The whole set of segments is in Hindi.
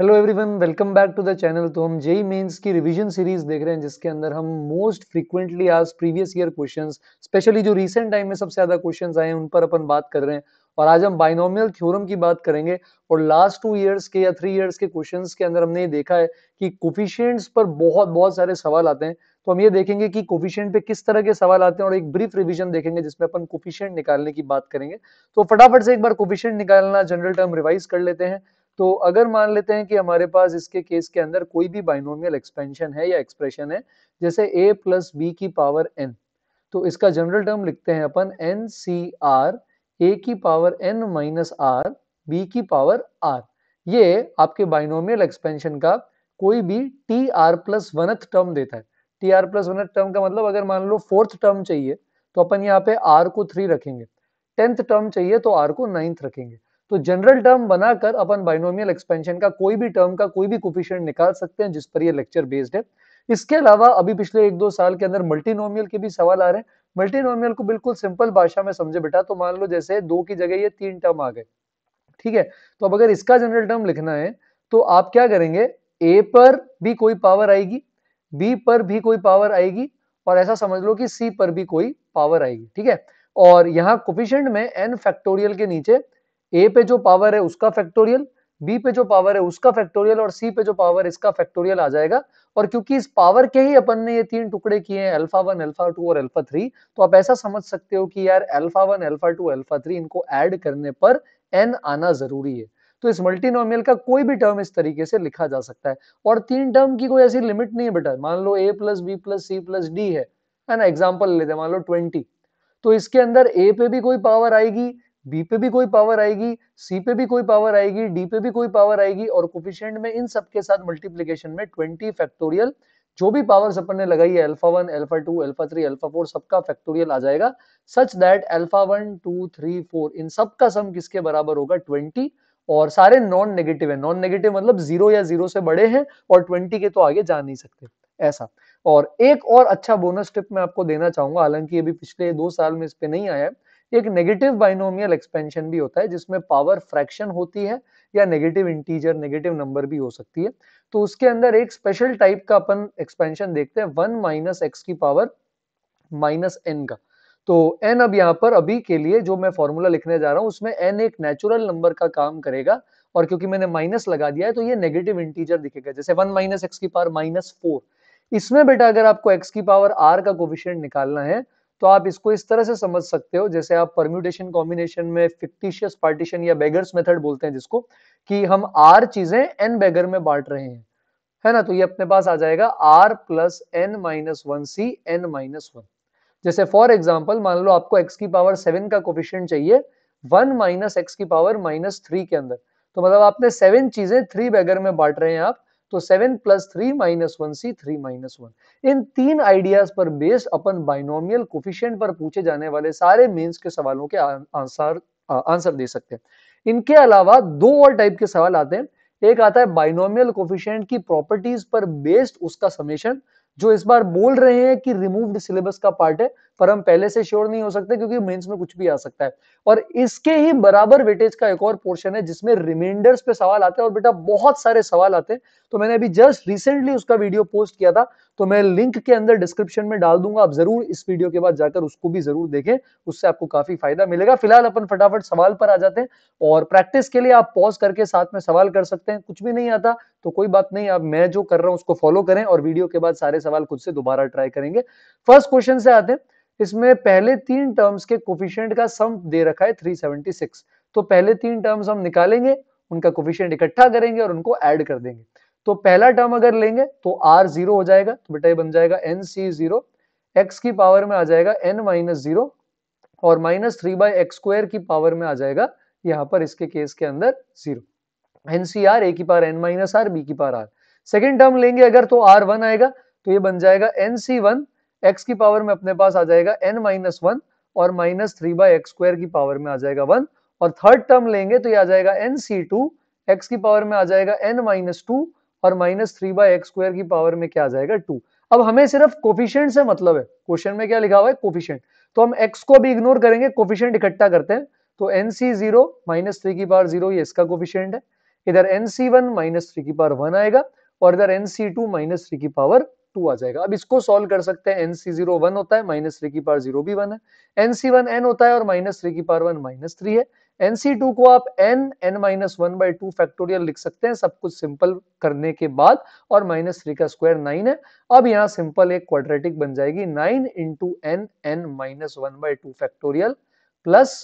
hello everyone welcome back to the channel तो हम जेई मेंस e e की रिवीजन सीरीज देख रहे हैं जिसके अंदर हम मोस्ट फ्रीक्वेंटली आज प्रीवियस ईयर क्वेश्चंस स्पेशली जो रीसेंट टाइम में सबसे ज्यादा क्वेश्चंस आए हैं उन पर अपन बात कर रहे हैं और आज हम बाइनोमियल थ्योरम की बात करेंगे और लास्ट टू ईयर्स के या थ्री ईयर्स के क्वेश्चन के अंदर हमने ये देखा है कि कोफिशियंट्स पर बहुत बहुत सारे सवाल आते हैं तो हम ये देखेंगे कि कोफिशियंट पे किस तरह के सवाल आते हैं और एक ब्रीफ रिविजन देखेंगे जिसमें अपन कोफिशियंट निकालने की बात करेंगे तो फटाफट से एक बार कोफिशियंट निकालना जनरल टर्म रिवाइज कर लेते हैं तो अगर मान लेते हैं कि हमारे पास इसके केस के अंदर कोई भी बाइनोमियल एक्सपेंशन है या एक्सप्रेशन है जैसे ए प्लस बी की पावर एन तो इसका जनरल टर्म लिखते हैं अपन एन सी आर ए की power N minus R B की पावर आर ये आपके बाइनोमियल एक्सपेंशन का कोई भी T R plus oneth term देता है T R plus oneth term का मतलब अगर मान लो फोर्थ टर्म चाहिए तो अपन यहाँ पे आर को थ्री रखेंगे टेंथ टर्म चाहिए तो आर को नाइन्थ रखेंगे तो जनरल टर्म बनाकर अपन बाइनोमियल एक्सपेंशन का कोई भी टर्म का कोई भी कोफिशियंट निकाल सकते हैं जिस पर ये लेक्चर बेस्ड है इसके अलावा अभी पिछले एक दो साल के अंदर मल्टीनोमियल के भी सवाल आ रहे हैं मल्टीनोमियल को बिल्कुल सिंपल भाषा में समझे बेटा तो मान लो जैसे दो की जगह ये तीन टर्म आ गए ठीक है तो अब अगर इसका जनरल टर्म लिखना है तो आप क्या करेंगे ए पर भी कोई पावर आएगी बी पर भी कोई पावर आएगी और ऐसा समझ लो कि सी पर भी कोई पावर आएगी ठीक है और यहाँ कोफिशियंट में एन फैक्टोरियल के नीचे ए पे जो पावर है उसका फैक्टोरियल बी पे जो पावर है उसका फैक्टोरियल और सी पे जो पावर है इसका फैक्टोरियल आ जाएगा और क्योंकि इस पावर के ही अपन ने ये तीन टुकड़े किए हैं अल्फा वन अल्फा टू और अल्फा थ्री तो आप ऐसा समझ सकते हो कि यार alpha one alpha two alpha three इनको ऐड करने पर एन आना जरूरी है तो इस मल्टीनोमियल का कोई भी टर्म इस तरीके से लिखा जा सकता है और तीन टर्म की कोई ऐसी लिमिट नहीं है बेटा मान लो A plus B plus C plus D है ना एग्जाम्पल लेते हैं मान लो ट्वेंटी तो इसके अंदर ए पे भी कोई पावर आएगी बी पे भी कोई पावर आएगी सी पे भी कोई पावर आएगी डी पे भी कोई पावर आएगी और कोफिशियंट में इन सब के साथ मल्टीप्लीकेशन में ट्वेंटी फैक्टोरियल जो भी पावर्स अपन ने लगाई है alpha one alpha two alpha three alpha four सबका फैक्टोरियल आ जाएगा such that alpha one two three four इन सब का सम किसके बराबर होगा ट्वेंटी और सारे नॉन नेगेटिव है नॉन नेगेटिव मतलब जीरो या जीरो से बड़े हैं और ट्वेंटी के तो आगे जा नहीं सकते ऐसा और एक और अच्छा बोनस टिप मैं आपको देना चाहूंगा हालांकि अभी पिछले दो साल में इस पे नहीं आया है एक नेगेटिव बाइनोमियल एक्सपेंशन भी होता है जिसमें पावर फ्रैक्शन होती है या नेगेटिव इंटीजर नेगेटिव नंबर भी हो सकती है तो उसके अंदर एक स्पेशल टाइप का अपन एक्सपेंशन देखते हैं वन माइनस एक्स की पावर माइनस एन का तो एन अब यहाँ पर अभी के लिए जो मैं फॉर्मूला लिखने जा रहा हूँ उसमें एन एक नेचुरल नंबर का काम करेगा और क्योंकि मैंने माइनस लगा दिया है तो ये नेगेटिव इंटीजर दिखेगा जैसे वन माइनस एक्स की पावर माइनस फोर इसमें बेटा अगर आपको एक्स की पावर आर का कोविशियंट निकालना है तो आप इसको इस तरह से समझ सकते हो जैसे आप परम्यूटेशन कॉम्बिनेशन में फिक्टिशियस पार्टीशन या बेगर्स मेथड बोलते हैं जिसको कि हम आर चीजें एन बेगर में बांट रहे हैं है ना तो ये अपने पास आ जाएगा R plus N minus one C N minus one जैसे फॉर एग्जाम्पल मान लो आपको एक्स की पावर सेवन का कोफिशियंट चाहिए वन माइनस एक्स की पावर माइनस थ्री के अंदर तो मतलब आपने सेवन चीजें थ्री बेगर में बांट रहे हैं आप तो seven plus three minus one C three minus one इन तीन आइडियाज पर बेस्ड अपन बाइनोमियल कोफिशियंट पर पूछे जाने वाले सारे मेंस के सवालों के आंसर आंसर दे सकते हैं इनके अलावा दो और टाइप के सवाल आते हैं एक आता है बाइनोमियल कोफिशियंट की प्रॉपर्टीज पर बेस्ड उसका समेशन जो इस बार बोल रहे हैं कि रिमूव्ड सिलेबस का पार्ट है पर हम पहले से श्योर नहीं हो सकते क्योंकि मेंस में कुछ भी आ सकता है और इसके ही बराबर वेटेज का एक और पोर्शन है जिसमें रिमाइंडर्स पे सवाल आते हैं और बेटा बहुत सारे सवाल आते हैं तो मैंने अभी जस्ट रिसेंटली उसका वीडियो पोस्ट किया था तो मैं लिंक के अंदर डिस्क्रिप्शन में डाल दूंगा आप जरूर इस वीडियो के बाद जाकर उसको भी जरूर देखें उससे आपको काफी फायदा मिलेगा फिलहाल अपन फटाफट सवाल पर आ जाते हैं और प्रैक्टिस के लिए आप पॉज करके साथ में सवाल कर सकते हैं कुछ भी नहीं आता तो कोई बात नहीं आप मैं जो कर रहा हूं उसको फॉलो करें और वीडियो के बाद सारे सवाल खुद से दोबारा ट्राई करेंगे फर्स्ट क्वेश्चन से आते हैं इसमें पहले तीन टर्म्स के कोफिशियंट का सम दे रखा है 376 तो पहले तीन टर्म्स हम निकालेंगे उनका कोफिशियंट इकट्ठा करेंगे और उनको ऐड कर देंगे तो पहला टर्म अगर लेंगे तो आर जीरो हो जाएगा तो बेटा ये बन जाएगा एन सी जीरो एक्स की पावर में आ जाएगा एन माइनस जीरो और minus three by X square की पावर में आ जाएगा यहाँ पर इसके केस के अंदर zero N C R A की power N minus R B की पावर आर सेकेंड टर्म लेंगे अगर तो आर वन आएगा तो ये बन जाएगा एन सी वन x की पावर में अपने पास आ जाएगा n माइनस वन और minus three by X square की पावर में आ जाएगा वन और थर्ड टर्म लेंगे तो ये आ जाएगा एन सी टू एक्स की पावर में आ जाएगा एन माइनस टू और minus three by X square की पावर में क्या आ जाएगा टू अब हमें सिर्फ कोफिशियंट से मतलब है क्वेश्चन में क्या लिखा हुआ है कोफिशियंट तो हम एक्स को भी इग्नोर करेंगे कोफिशियंट इकट्ठा करते हैं तो N C zero minus three की पावर जीरो ये इसका कोफिशियंट है इधर N C one minus three की पावर वन आएगा और इधर N C two minus three की पावर टू आ जाएगा अब इसको सॉल्व कर सकते हैं एनसी जीरो वन होता है माइनस थ्री की पार जीरो भी वन है एनसी वन एन होता है और माइनस थ्री की पार वन माइनस थ्री है एनसी टू को आप N N minus one by two factorial लिख सकते हैं सब कुछ सिंपल करने के बाद और माइनस थ्री का स्क्वायर नाइन है अब यहाँ सिंपल एक क्वाड्रेटिक बन जाएगी nine into N N minus one by two factorial plus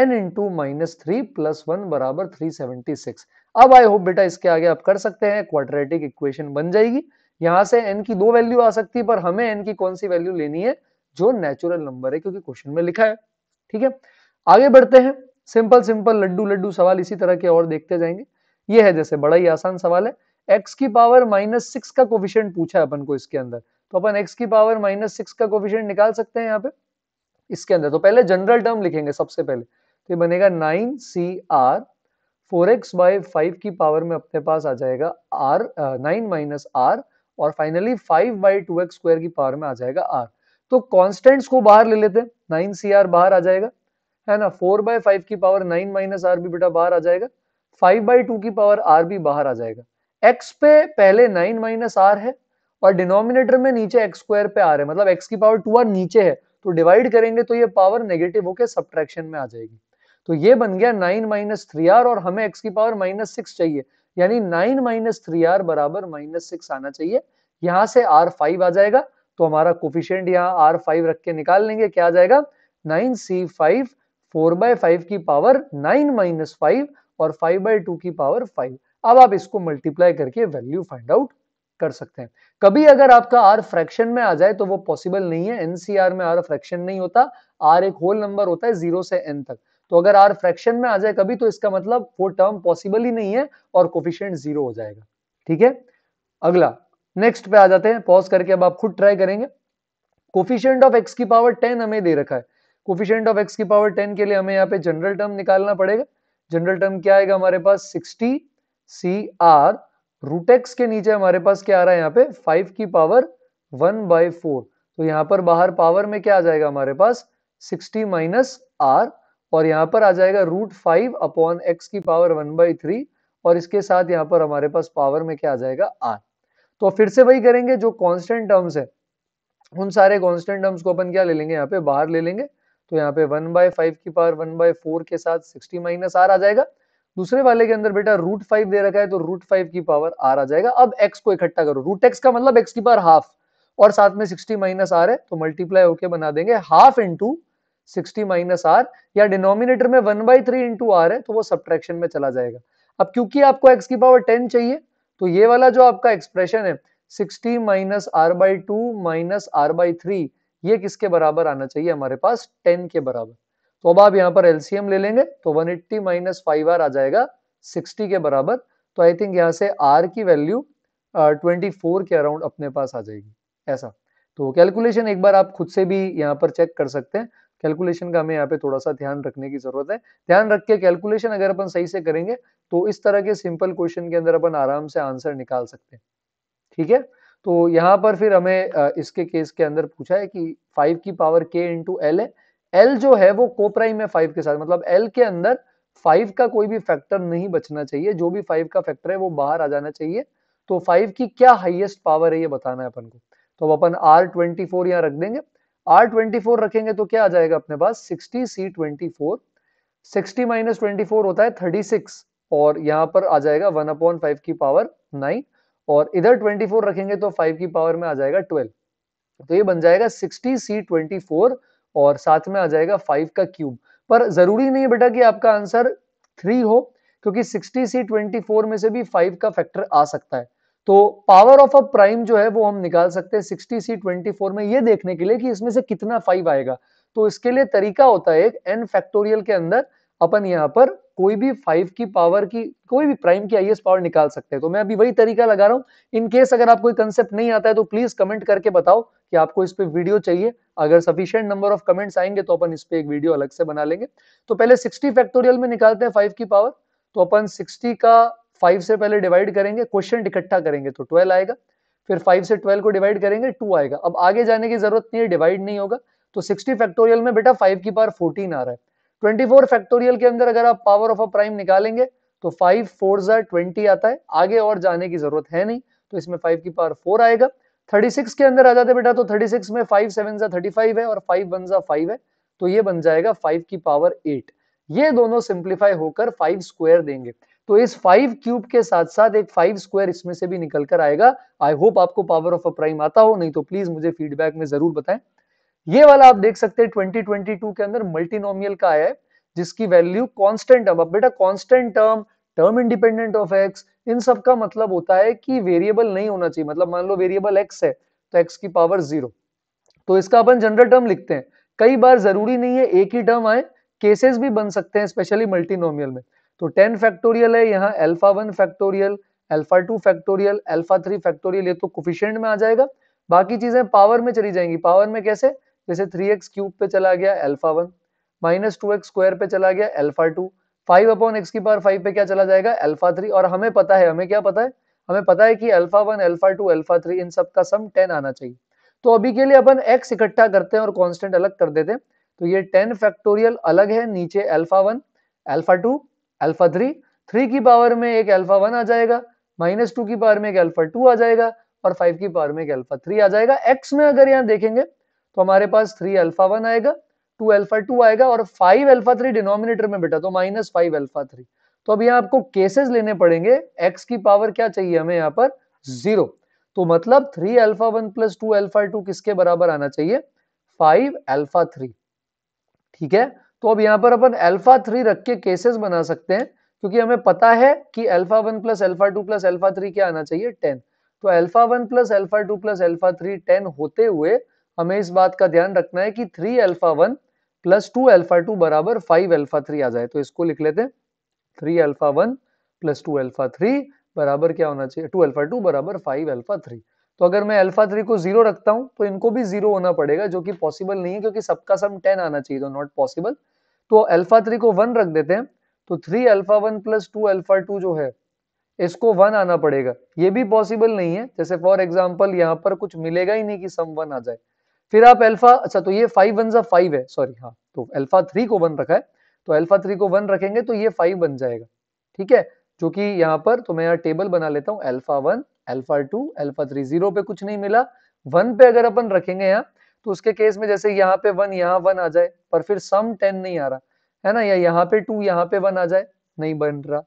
N into minus three plus one बराबर थ्री सेवेंटी सिक्स अब आई होप बेटा इसके आगे आप कर सकते हैं क्वाड्रेटिक इक्वेशन बन जाएगी यहां से एन की दो वैल्यू आ सकती है पर हमें एन की कौन सी वैल्यू लेनी है जो नेचुरल नंबर है क्योंकि क्वेश्चन में लिखा है ठीक है आगे बढ़ते हैं सिंपल सिंपल लड्डू लड्डू सवाल इसी तरह के और देखते जाएंगे ये है जैसे बड़ा ही आसान सवाल है एक्स की पावर माइनस सिक्स का कोफिशियंट पूछा है अपन को इसके अंदर तो अपन एक्स की पावर माइनस सिक्स का कोफिशियंट निकाल सकते हैं यहाँ पे इसके अंदर तो पहले जनरल टर्म लिखेंगे सबसे पहले तो ये बनेगा nine C R four X by five की पावर में अपने पास आ जाएगा आर नाइन माइनस आर और finally five by two x square की पावर में आ जाएगा आर तो कॉन्स्टेंट्स को बाहर ले लेते हैं नाइन सी आर बाहर आ जाएगा है ना फोर बाय फाइव की पावर नाइन माइनस आर भी बेटा बाहर आ जाएगा फाइव बाई टू की पावर आर भी बाहर आ जाएगा एक्स पे पहले नाइन माइनस आर है और डिनोमिनेटर में नीचे एक्स स्क्वायर पे आर है मतलब एक्स की पावर टू आर नीचे है तो डिवाइड करेंगे तो ये पावर नेगेटिव होकर सब्ट्रैक्शन में आ जाएगी तो ये बन गया नाइन माइनस थ्री आर और हमें एक्स की पावर माइनस सिक्स चाहिए यानी नाइन माइनस थ्री आर बराबर माइनस सिक्स आना चाहिए यहां से आर फाइव आ जाएगा तो हमारा कोफिशियंट यहाँ आर फाइव रख के निकाल लेंगे क्या आ जाएगा nine C five four by five की पावर नाइन माइनस फाइव और फाइव बाय टू की पावर फाइव अब आप इसको मल्टीप्लाई करके वैल्यू फाइंड आउट कर सकते हैं कभी अगर आपका आर फ्रैक्शन में आ जाए तो वो पॉसिबल नहीं है एनसीआर में आर फ्रैक्शन नहीं होता आर एक होल नंबर होता है जीरो से एन तक तो अगर आर फ्रैक्शन में आ जाए कभी तो इसका मतलब वो टर्म पॉसिबल ही नहीं है और कोफिशियंट जीरो हो जाएगा ठीक है अगला नेक्स्ट पे आ जाते हैं पॉज करके अब आप खुद ट्राई करेंगे कोफिशियंट ऑफ एक्स की पावर टेन हमें दे रखा है कोफिशियंट ऑफ एक्स की पावर टेन के लिए हमें यहाँ पे जनरल टर्म निकालना पड़ेगा जनरल टर्म क्या आएगा हमारे पास सिक्सटी सी आर रूटेक्स के नीचे हमारे पास क्या आ रहा है यहाँ पे फाइव की पावर वन बाई फोर तो यहाँ पर बाहर पावर में क्या आ जाएगा हमारे पास सिक्सटी माइनस आर और यहाँ पर आ जाएगा रूट फाइव अपॉन एक्स की पावर वन बाई थ्री और इसके साथ यहाँ पर हमारे पास पावर में क्या आ जाएगा आर तो फिर से वही करेंगे जो कॉन्स्टेंट टर्म्स है उन सारे कॉन्स्टेंट टर्म्स को अपन क्या ले लेंगे यहाँ पे बाहर ले लेंगे तो यहाँ पे वन बाय फाइव की पावर वन बाय फोर के साथ सिक्सटी माइनस आर आ जाएगा दूसरे वाले के अंदर बेटा रूट फाइव दे रखा है तो रूट फाइव की पावर आर आ जाएगा अब एक्स को इकट्ठा करो रूट एक्स का मतलब एक्स की पावर हाफ और साथ में सिक्सटी माइनस आर है तो मल्टीप्लाई होके बना देंगे half into sixty minus R या डिनोमिनेटर में one by three into R है तो वो सब्ट्रैक्शन में चला जाएगा अब क्योंकि आपको एक्स की पावर टेन चाहिए तो ये वाला जो आपका एक्सप्रेशन है sixty minus are by two minus are by three ये किसके बराबर आना चाहिए हमारे पास टेन के बराबर तो अब आप यहाँ पर एलसीएम ले लेंगे तो one eighty minus five R आ जाएगा सिक्सटी के बराबर तो आई थिंक यहाँ से आर की वैल्यू ट्वेंटी फोर के अराउंड अपने पास आ जाएगी ऐसा तो कैलकुलेशन एक बार आप खुद से भी यहाँ पर चेक कर सकते हैं कैलकुलेशन का हमें यहाँ पे थोड़ा सा ध्यान रखने की जरूरत है ध्यान रख के कैलकुलेशन अगर अपन सही से करेंगे तो इस तरह के सिंपल क्वेश्चन के अंदर अपन आराम से आंसर निकाल सकते हैं ठीक है तो यहाँ पर फिर हमें इसके केस के अंदर पूछा है कि फाइव की पावर के इंटू एल है एल जो है वो कोप्राइम है फाइव के साथ मतलब एल के अंदर फाइव का कोई भी फैक्टर नहीं बचना चाहिए जो भी फाइव का फैक्टर है वो बाहर आ जाना चाहिए तो फाइव की क्या हाइएस्ट पावर है ये बताना है अपन को तो अब अपन आर ट्वेंटी फोर यहाँ रख देंगे आर ट्वेंटी फोर रखेंगे तो क्या आ जाएगा अपने पास sixty C twenty four sixty minus twenty four होता है थर्टी सिक्स और यहाँ पर आ जाएगा वन अपॉन फाइव की पावर नाइन और इधर ट्वेंटी फोर रखेंगे तो फाइव की पावर में आ जाएगा ट्वेल्व तो ये बन जाएगा सिक्सटी सी ट्वेंटी फोर और साथ में आ जाएगा फाइव का क्यूब पर जरूरी नहीं है बेटा कि आपका आंसर थ्री हो क्योंकि सिक्सटी सी ट्वेंटी फोर में से भी फाइव का फैक्टर आ सकता है तो पावर ऑफ अ प्राइम जो है वो हम निकाल सकते हैं सिक्सटी सी ट्वेंटी फोर में ये देखने के लिए कि इसमें से कितना फाइव आएगा तो इसके लिए तरीका होता है एक एन फैक्टोरियल के अंदर अपन यहाँ पर कोई भी फाइव की पावर की कोई भी प्राइम की आईएस पावर निकाल सकते हैं तो मैं अभी वही तरीका लगा रहा हूँ इन केस अगर आपको कंसेप्ट नहीं आता है तो प्लीज कमेंट करके बताओ कि आपको इस पे वीडियो चाहिए अगर सफिशियंट नंबर ऑफ कमेंट्स आएंगे तो अपन इस पे एक वीडियो अलग से बना लेंगे तो पहले सिक्सटी फैक्टोरियल में निकालते हैं फाइव की पावर तो अपन सिक्सटी का फाइव से पहले डिवाइड करेंगे क्वेश्चन इकट्ठा करेंगे तो ट्वेल्व आएगा फिर फाइव से ट्वेल्व को डिवाइड करेंगे टू आएगा अब आगे जाने की जरूरत नहीं है डिवाइड नहीं होगा तो सिक्सटी फैक्टोरियल में बेटा फाइव की पावर फोर्टीन आ रहा है ट्वेंटी फोर फैक्टोरियल के अंदर अगर आप पावर ऑफ अ प्राइम निकालेंगे तो फाइव फोर जर ट्वेंटी आता है आगे और जाने की जरूरत है नहीं तो इसमें फाइव की पावर फोर आएगा थर्टी सिक्स के अंदर आ जाते बेटा तो थर्टी सिक्स में फाइव सेवन जा थर्टी फाइव है और फाइव वन जा फाइव है तो ये बन जाएगा फाइव की पावर एट ये दोनों सिंप्लीफाई होकर फाइव स्क्वायर देंगे तो इस फाइव क्यूब के साथ साथ एक फाइव स्क्वायर इसमें से भी निकल कर आएगा आई होप आपको पावर ऑफ अ प्राइम आता हो नहीं तो प्लीज मुझे फीडबैक में जरूर बताएं ये वाला आप देख सकते हैं 2022 के अंदर मल्टीनोमियल का आया है जिसकी वैल्यू कॉन्स्टेंट टर्म अब बेटा constant term term independent of X इन सब का मतलब होता है कि वेरिएबल नहीं होना चाहिए मतलब मान लो वेरिएबल एक्स है तो एक्स की पावर जीरो तो इसका अपन जनरल टर्म लिखते हैं कई बार जरूरी नहीं है एक ही टर्म आए केसेस भी बन सकते हैं स्पेशली मल्टीनोमियल में तो टेन फैक्टोरियल है यहाँ alpha one factorial alpha two factorial alpha three factorial ये तो कोफिशियंट में आ जाएगा बाकी चीजें पावर में चली जाएंगी पावर में कैसे जैसे थ्री एक्स क्यूब पे चला गया alpha one minus two x square पे चला गया alpha two five upon x की पावर फाइव पे क्या चला जाएगा एल्फा थ्री और हमें पता है हमें क्या पता है हमें पता है कि alpha one alpha two alpha three इन सब का सम टेन आना चाहिए तो अभी के लिए अपन एक्स इकट्ठा करते हैं और कांस्टेंट अलग कर देते हैं तो ये टेन फैक्टोरियल अलग है नीचे alpha one alpha two alpha three three की पावर में एक अल्फा वन आ जाएगा माइनस टू की पावर में एक अल्फा टू आ जाएगा और फाइव की पावर में एक अल्फा थ्री आ जाएगा एक्स में अगर यहाँ देखेंगे तो हमारे पास थ्री अल्फा वन आएगा टू अल्फा टू आएगा और फाइव अल्फा थ्री डिनोमिनेटर में बेटा तो माइनस फाइव अल्फा थ्री तो अब यहाँ आपको केसेस लेने पड़ेंगे एक्स की पावर क्या चाहिए हमें यहाँ पर जीरो तो मतलब three alpha one plus two alpha two किसके बराबर आना चाहिए फाइव अल्फा थ्री ठीक है तो अब यहाँ पर अपन अल्फा थ्री रख के केसेस बना सकते हैं क्योंकि हमें पता है कि alpha one plus alpha two plus alpha three क्या आना चाहिए टेन तो alpha one plus alpha two plus alpha three ten होते हुए हमें इस बात का ध्यान रखना है कि three alpha one plus two alpha two बराबर फाइव अल्फा थ्री आ जाए तो इसको लिख लेते हैं three alpha one plus two alpha three बराबर क्या होना चाहिए टू अल्फा टू बराबर फाइव अल्फा थ्री तो अगर मैं अल्फा थ्री को जीरो रखता हूं तो इनको भी जीरो होना पड़ेगा जो कि पॉसिबल नहीं है क्योंकि सबका सम टेन आना चाहिए तो नॉट पॉसिबल तो अल्फा थ्री को वन रख देते हैं तो three alpha one plus two alpha two जो है इसको वन आना पड़ेगा ये भी पॉसिबल नहीं है जैसे फॉर एग्जाम्पल यहाँ पर कुछ मिलेगा ही नहीं कि सम वन आ जाए फिर आप अल्फा अच्छा तो ये फाइव वन सा फाइव है सॉरी हाँ तो अल्फा थ्री को वन रखा है तो अल्फा थ्री को वन रखेंगे तो ये फाइव बन जाएगा ठीक है जो कि यहाँ पर तो मैं यहाँ टेबल बना लेता हूँ alpha one alpha two alpha three zero पे कुछ नहीं मिला वन पे अगर अपन रखेंगे यहाँ तो उसके केस में जैसे यहाँ पे वन यहाँ वन आ जाए पर फिर सम टेन नहीं आ रहा है ना या यहाँ पे टू यहाँ पे वन आ जाए नहीं बन रहा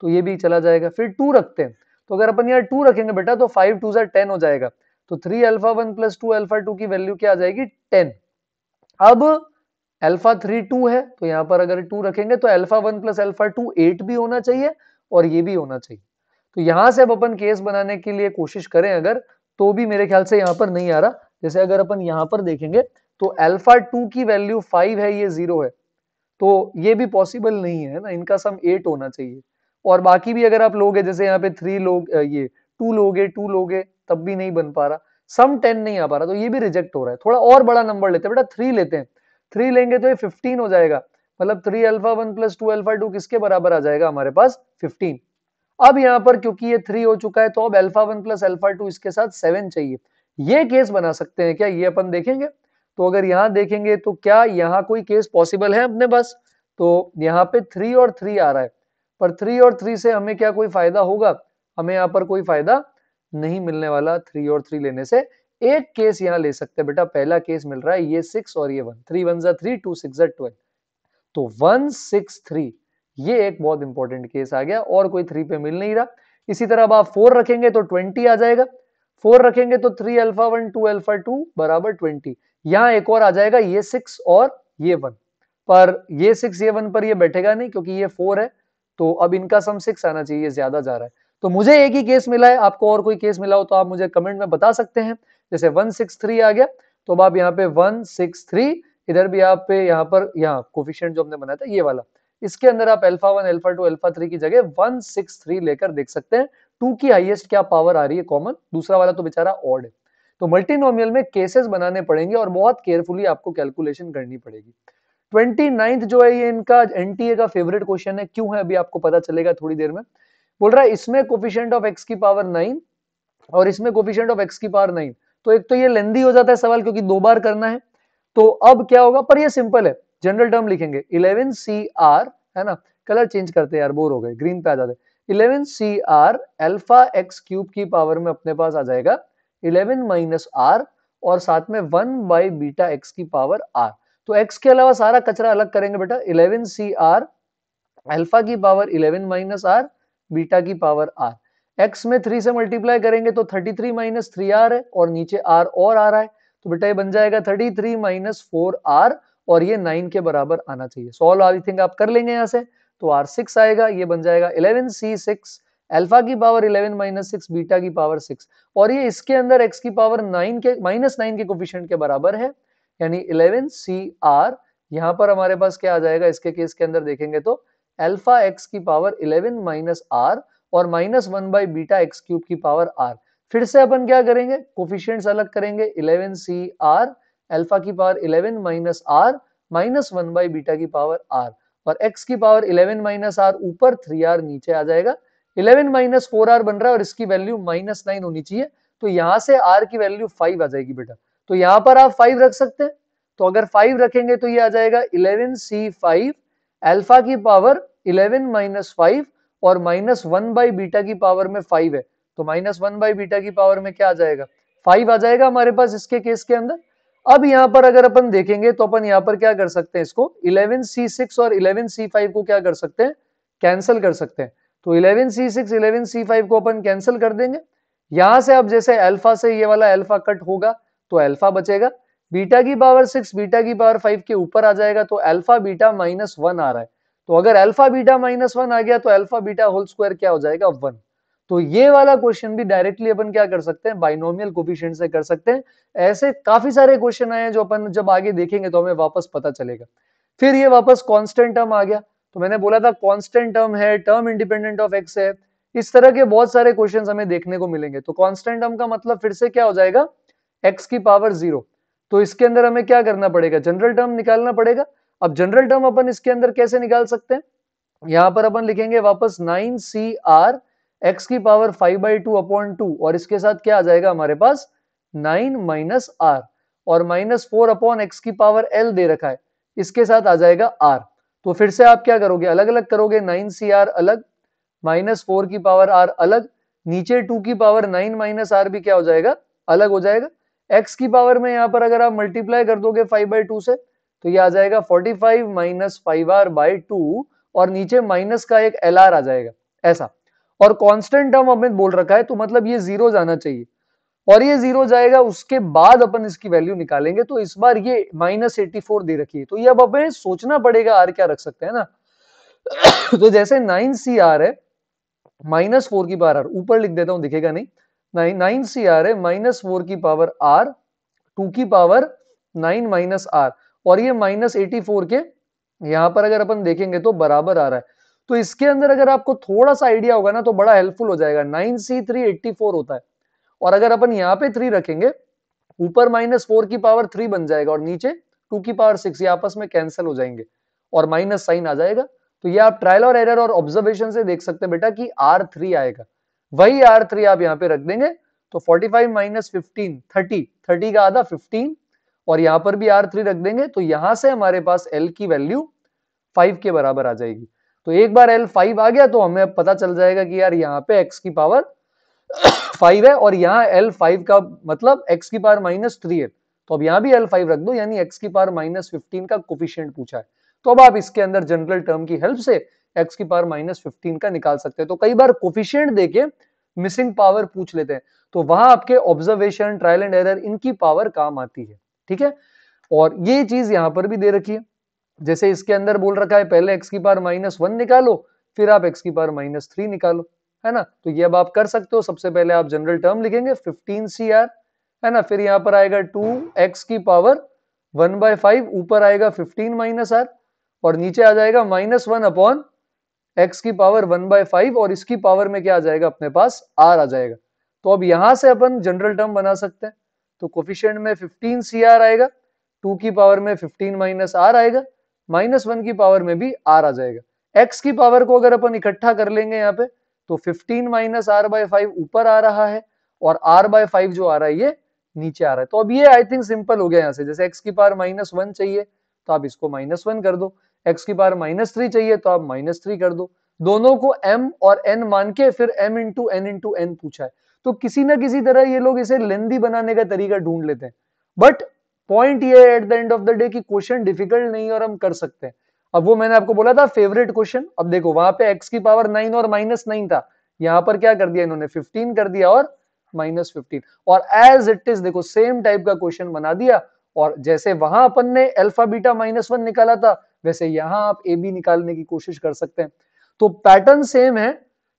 तो ये भी चला जाएगा फिर टू रखते हैं तो अगर अपन यहाँ टू रखेंगे बेटा तो फाइव टू सा टेन हो जाएगा तो three alpha one plus two alpha two की वैल्यू क्या आ जाएगी टेन अब अल्फा थ्री टू है तो यहाँ पर अगर टू रखेंगे तो alpha one plus alpha two eight भी होना चाहिए और ये भी होना चाहिए तो यहां से अब अपन केस बनाने के लिए कोशिश करें अगर तो भी मेरे ख्याल से यहाँ पर नहीं आ रहा जैसे अगर अपन यहां पर देखेंगे तो एल्फा टू की वैल्यू फाइव है ये जीरो है तो ये भी पॉसिबल नहीं है ना इनका सम एट होना चाहिए और बाकी भी अगर आप लोगे जैसे यहाँ पे थ्री लोग ये टू लोगे टू लोगे तब भी नहीं बन पा रहा सम टेन नहीं आ पा रहा तो ये भी रिजेक्ट हो रहा है थोड़ा और बड़ा नंबर लेते हैं बेटा थ्री लेते हैं थ्री लेंगे तो ये फिफ्टीन हो जाएगा मतलब three alpha one plus two alpha two किसके बराबर आ जाएगा हमारे पास फिफ्टीन अब यहाँ पर क्योंकि ये थ्री हो चुका है तो अब alpha one plus alpha two इसके साथ सेवन चाहिए ये केस बना सकते हैं क्या ये अपन देखेंगे तो अगर यहाँ देखेंगे तो क्या यहाँ कोई केस पॉसिबल है अपने पास तो यहाँ पे थ्री और थ्री आ रहा है पर थ्री और थ्री से हमें क्या कोई फायदा होगा हमें यहाँ पर कोई फायदा नहीं मिलने वाला थ्री और थ्री लेने से एक केस यहाँ ले सकते हैं बेटा पहला केस मिल रहा है ये सिक्स और ये वन थ्री वन जा थ्री टू सिक्स तो वन सिक्स थ्री ये एक बहुत इंपॉर्टेंट केस आ गया और कोई थ्री पे मिल नहीं रहा इसी तरह अब आप फोर रखेंगे तो ट्वेंटी आ जाएगा फोर रखेंगे तो three alpha one two alpha two बराबर ट्वेंटी यहां एक और आ जाएगा ये सिक्स और ये वन पर ये सिक्स ये वन पर ये बैठेगा नहीं क्योंकि ये फोर है तो अब इनका सम सिक्स आना चाहिए ज्यादा जा रहा है तो मुझे एक ही केस मिला है आपको और कोई केस मिला हो तो आप मुझे कमेंट में बता सकते हैं जैसे वन सिक्स थ्री आ गया तो अब आप यहाँ पे वन सिक्स थ्री इधर भी आप पे यहाँ पर यहाँ कोफिशियंट जो हमने बनाया था ये वाला इसके अंदर आप alpha one alpha two alpha three की जगह वन सिक्स थ्री लेकर देख सकते हैं टू की हाइएस्ट क्या पावर आ रही है कॉमन दूसरा वाला तो बेचारा ऑड है तो मल्टीनोमियल में केसेस बनाने पड़ेंगे और बहुत केयरफुली आपको कैलकुलेशन करनी पड़ेगी ट्वेंटी नाइन्थ जो है ये इनका एनटीए का फेवरेट क्वेश्चन है क्यों है अभी आपको पता चलेगा थोड़ी देर में बोल रहा है इसमें कोफिशियंट ऑफ एक्स की पावर नाइन और इसमें कोफिशियंट ऑफ एक्स की पावर नाइन तो एक तो ये लेंदी हो जाता है सवाल क्योंकि दो बार करना है तो अब क्या होगा पर ये सिंपल है जनरल टर्म लिखेंगे इलेवन सी आर है ना कलर चेंज करते हैं यार बोर हो गए ग्रीन पे आ जाते हैं eleven C r alpha x cube की पावर में अपने पास आ जाएगा इलेवन माइनस आर और साथ में वन बाई बीटा एक्स की पावर आर तो एक्स के अलावा सारा कचरा अलग करेंगे बेटा इलेवन सी आर एल्फा की power eleven minus r beta की पावर आर एक्स में थ्री से मल्टीप्लाई करेंगे तो thirty three minus three r है और नीचे आर और आ रहा है तो बेटा ये बन जाएगा thirty three minus four r और ये नाइन के बराबर आना चाहिए सोल्व आई थिंक आप कर लेंगे यहां से तो आर सिक्स आएगा ये बन जाएगा इलेवन सी सिक्स एल्फा की power eleven minus six beta की पावर सिक्स और ये इसके अंदर एक्स की पावर नाइन के माइनस नाइन के कोफिशियंट के बराबर है यानी इलेवन सी आर यहाँ पर हमारे पास क्या आ जाएगा इसके केस के अंदर देखेंगे तो एल्फा एक्स की पावर इलेवन माइनस आर और minus one by beta x cube की पावर आर फिर से अपन क्या करेंगे कोफिशियंट अलग करेंगे इलेवन सी आर एल्फा की power eleven minus r minus one by beta की पावर आर और x की पावर 11 माइनस आर ऊपर 3r नीचे आ जाएगा 11 माइनस फोर बन रहा है और इसकी वैल्यू माइनस नाइन होनी चाहिए तो यहाँ से r की वैल्यू 5 आ जाएगी बेटा तो यहाँ पर आप 5 रख सकते हैं तो अगर 5 रखेंगे तो ये आ जाएगा इलेवन सी फाइव एल्फा की पावर 11 माइनस फाइव और माइनस वन बाई बीटा की पावर में 5 है तो माइनस वन बाई बीटा की पावर में क्या आ जाएगा 5 आ जाएगा हमारे पास इसके केस के अंदर अब यहां पर अगर अपन देखेंगे तो अपन यहां पर क्या कर सकते हैं इसको 11C6 और 11C5 को क्या कर सकते हैं कैंसिल कर सकते हैं तो 11C6 11C5 को अपन कैंसिल कर देंगे यहां से अब जैसे अल्फा से ये वाला अल्फा कट होगा तो अल्फा बचेगा बीटा की पावर सिक्स बीटा की पावर फाइव के ऊपर आ जाएगा तो अल्फा बीटा माइनस वन आ रहा है तो अगर अल्फा बीटा माइनस वन आ गया तो अल्फा बीटा होल स्क्वायर क्या हो जाएगा वन तो ये वाला क्वेश्चन भी डायरेक्टली अपन क्या कर सकते हैं बाइनोमियल कोपिशियंट से कर सकते हैं ऐसे काफी सारे क्वेश्चन आए हैं जो अपन जब आगे देखेंगे तो हमें वापस पता चलेगा फिर ये वापस कॉन्स्टेंट टर्म आ गया तो मैंने बोला था कॉन्स्टेंट टर्म है टर्म इंडिपेंडेंट ऑफ एक्स है इस तरह के बहुत सारे क्वेश्चन हमें देखने को मिलेंगे तो कॉन्स्टेंट टर्म का मतलब फिर से क्या हो जाएगा एक्स की पावर जीरो तो इसके अंदर हमें क्या करना पड़ेगा जनरल टर्म निकालना पड़ेगा अब जनरल टर्म अपन इसके अंदर कैसे निकाल सकते हैं यहां पर अपन लिखेंगे वापस नाइन सी आर एक्स की power five by two upon two और इसके साथ क्या आ जाएगा हमारे पास नाइन माइनस आर और माइनस फोर अपॉन एक्स की पावर एल दे रखा है इसके साथ आ जाएगा आर तो फिर से आप क्या करोगे अलग अलग करोगे नाइन सी आर अलग माइनस फोर की पावर आर अलग नीचे टू की पावर नाइन माइनस आर भी क्या हो जाएगा अलग हो जाएगा एक्स की पावर में यहां पर अगर आप मल्टीप्लाई कर दोगे फाइव बाई टू से तो ये आ जाएगा forty five minus five r by two और नीचे माइनस का एक एल आर आ जाएगा ऐसा और कांस्टेंट टर्म हमें बोल रखा है तो मतलब ये जीरो जाना चाहिए और ये जीरो जाएगा उसके बाद अपन इसकी वैल्यू निकालेंगे तो इस बार ये माइनस एटी फोर दे रखी है तो ये अब हमें सोचना पड़ेगा आर क्या रख सकते हैं ना तो जैसे नाइन सी आर है माइनस फोर की पावर आर ऊपर लिख देता हूं दिखेगा नहीं नाइन नाइन सी आर है माइनस फोर की पावर आर टू की पावर नाइन माइनस आर और ये माइनस एटी फोर के यहां पर अगर अपन देखेंगे तो बराबर आ रहा है तो इसके अंदर अगर आपको थोड़ा सा आइडिया होगा ना तो बड़ा हेल्पफुल हो जाएगा nine C three eighty four होता है और अगर अपन यहाँ पे थ्री रखेंगे ऊपर माइनस फोर की पावर थ्री बन जाएगा और नीचे टू की पावर सिक्स ये आपस में कैंसिल हो जाएंगे और माइनस साइन आ जाएगा तो ये आप ट्रायल और एरर और ऑब्जर्वेशन से देख सकते हैं बेटा कि आर थ्री आएगा वही आर थ्री आप यहाँ पे रख देंगे तो forty five minus fifteen thirty thirty का आधा फिफ्टीन और यहाँ पर भी आर थ्री रख देंगे तो यहां से हमारे पास एल की वैल्यू फाइव के बराबर आ जाएगी तो एक बार एल फाइव आ गया तो हमें पता चल जाएगा कि यार यहाँ पे एक्स की पावर फाइव है और यहाँ एल फाइव का मतलब एक्स की पावर माइनस थ्री है तो अब यहाँ भी एल फाइव रख दो यानी एक्स की पावर माइनस फिफ्टीन का कोफिशियंट पूछा है तो अब आप इसके अंदर जनरल टर्म की हेल्प से एक्स की पावर माइनस फिफ्टीन का निकाल सकते हैं तो कई बार कोफिशियंट देके मिसिंग पावर पूछ लेते हैं तो वहां आपके ऑब्जर्वेशन ट्रायल एंड एरर इनकी पावर काम आती है ठीक है और ये चीज यहां पर भी दे रखी है जैसे इसके अंदर बोल रखा है पहले एक्स की पावर माइनस वन निकालो फिर आप एक्स की पावर माइनस थ्री निकालो है ना तो ये अब आप कर सकते हो सबसे पहले आप जनरल टर्म लिखेंगे फिफ्टीन सी आर है ना फिर यहाँ पर आएगा टू एक्स की पावर वन बाय फाइव ऊपर आएगा फिफ्टीन माइनस आर और नीचे आ जाएगा माइनस वन अपॉन एक्स की पावर वन बाय फाइव और इसकी पावर में क्या आ जाएगा अपने पास आर आ जाएगा तो अब यहां से अपन जनरल टर्म बना सकते हैं तो कोफिशियंट में फिफ्टीन सी आर आएगा टू की पावर में फिफ्टीन माइनस आर आएगा माइनस वन की पावर में भी आर आ जाएगा एक्स की पावर को अगर अपन इकट्ठा कर लेंगे यहाँ पे तो fifteen minus r by five ऊपर आ रहा है और आर बाय फाइव जो आ रहा है ये नीचे आ रहा है तो अब ये आई थिंक सिंपल हो गया यहाँ से जैसे एक्स की पावर माइनस वन चाहिए तो आप इसको माइनस वन कर दो एक्स की पावर माइनस थ्री चाहिए तो आप माइनस थ्री कर दो दोनों को एम और एन मान के फिर m into n into n पूछा है तो किसी ना किसी तरह ये लोग इसे लेंदी बनाने का तरीका ढूंढ लेते हैं बट पॉइंट ये at the end of the day कि क्वेश्चन डिफिकल्ट नहीं और हम कर सकते हैं अब वो मैंने आपको बोला था फेवरेट क्वेश्चन अब देखो वहां पे एक्स की पावर नाइन और माइनस नाइन था यहां पर क्या कर दिया इन्होंने फिफ्टीन कर दिया और माइनस फिफ्टीन और एज इट इज देखो सेम टाइप का क्वेश्चन बना दिया और जैसे वहां अपन ने अल्फा बीटा माइनस वन निकाला था वैसे यहां आप ए बी निकालने की कोशिश कर सकते हैं तो पैटर्न सेम है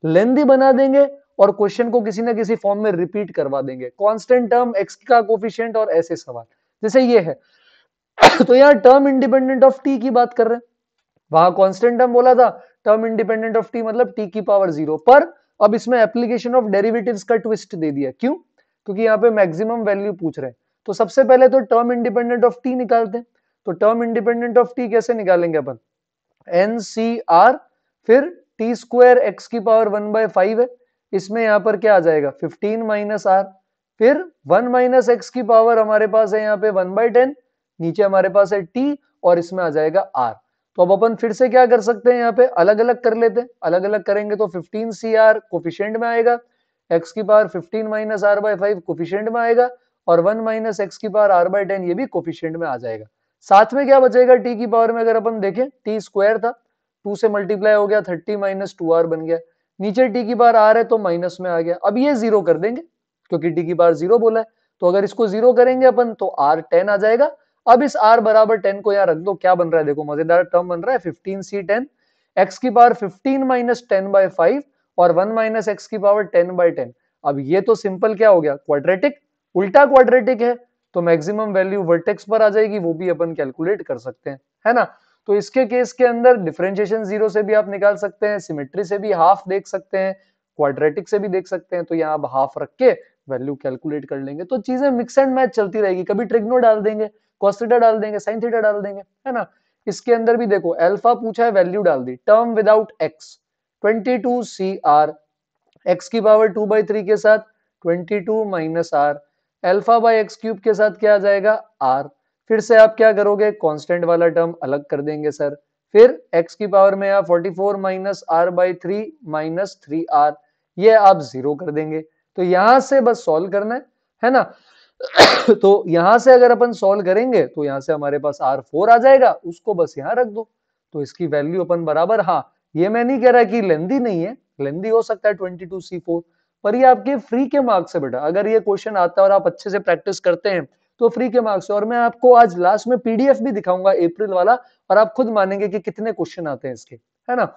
लेंदी बना देंगे और क्वेश्चन को किसी ना किसी फॉर्म में रिपीट करवा देंगे कॉन्स्टेंट टर्म एक्स का कोफिशियंट और ऐसे सवाल जैसे ये है तो यहाँ टर्म इंडिपेंडेंट ऑफ टी की बात कर रहे हैं वहां कॉन्स्टेंट टर्म बोला था टर्म इंडिपेंडेंट ऑफ टी मतलब टी की पावर जीरो पर अब इसमें एप्लीकेशन ऑफ डेरिवेटिव का ट्विस्ट दे दिया क्यों क्योंकि यहाँ पे मैक्सिमम वैल्यू पूछ रहे हैं तो सबसे पहले तो टर्म इंडिपेंडेंट ऑफ टी निकालते हैं तो टर्म इंडिपेंडेंट ऑफ टी कैसे निकालेंगे अपन एन सी आर फिर टी स्क्वायर एक्स की पावर वन बाय फाइव है इसमें यहाँ पर क्या आ जाएगा फिफ्टीन माइनस आर फिर वन माइनस एक्स की पावर हमारे पास है यहाँ पे वन बाई टेन नीचे हमारे पास है टी और इसमें आ जाएगा आर तो अब अपन फिर से क्या कर सकते हैं यहाँ पे अलग अलग कर लेते हैं अलग अलग करेंगे तो फिफ्टीन सी आर कोफिशियंट में आएगा एक्स की power fifteen minus are by five coefficient में आएगा और वन माइनस एक्स की पावर आर बाई टेन ये भी कोफिशियंट में आ जाएगा साथ में क्या बचेगा टी की पावर में अगर अपन देखें टी स्क्वायर था टू से मल्टीप्लाई हो गया थर्टी माइनस टू आर बन गया नीचे टी की पावर आर है तो माइनस में आ गया अब ये जीरो कर देंगे क्योंकि डी की बार जीरो बोला है तो अगर इसको जीरो करेंगे अपन तो आर टेन आ जाएगा अब इस आर बराबर टेन को यहाँ रख दो क्या बन रहा है देखो मजेदार टर्म बन रहा है फिफ्टीन सी टेन एक्स की power fifteen minus ten by five और वन माइनस एक्स की पावर टेन बाय टेन अब ये तो सिंपल क्या हो गया क्वाड्रेटिक उल्टा क्वाड्रेटिक है तो मैक्सिमम वैल्यू वर्टेक्स पर आ जाएगी वो भी अपन कैलकुलेट कर सकते हैं है ना तो इसके केस के अंदर डिफ्रेंशिएशन जीरो से भी आप निकाल सकते हैं सिमेट्री से भी हाफ देख सकते हैं क्वाड्रेटिक से भी देख सकते हैं तो यहाँ आप हाफ रख के वैल्यू कैलकुलेट कर लेंगे तो चीजें मिक्स एंड मैच चलती रहेगी कभी ट्रिग्नो डाल देंगे कॉस्टेटा डाल देंगे साइन थीटा डाल देंगे है ना इसके अंदर भी देखो एल्फा पूछा है वैल्यू डाल दी term without x twenty two C r x की पावर टू बाई थ्री के साथ twenty two minus r alpha by x cube के साथ क्या आ जाएगा आर फिर से आप क्या करोगे कॉन्स्टेंट वाला टर्म अलग कर देंगे सर फिर x की पावर में आप 44 four minus are by three minus three r ये आप जीरो कर देंगे तो यहां से बस सॉल्व करना है है ना तो यहां से अगर अपन सॉल्व करेंगे तो यहां से हमारे पास आर फोर आ जाएगा उसको बस यहां रख दो तो इसकी वैल्यू अपन बराबर हाँ ये मैं नहीं कह रहा कि लेंदी नहीं है लेंदी हो सकता है ट्वेंटी टू सी फोर पर ये आपके फ्री के मार्क्स से बेटा अगर ये क्वेश्चन आता है और आप अच्छे से प्रैक्टिस करते हैं तो फ्री के मार्क्स और मैं आपको आज लास्ट में पीडीएफ भी दिखाऊंगा अप्रैल वाला और आप खुद मानेंगे कि कितने क्वेश्चन आते हैं इसके है ना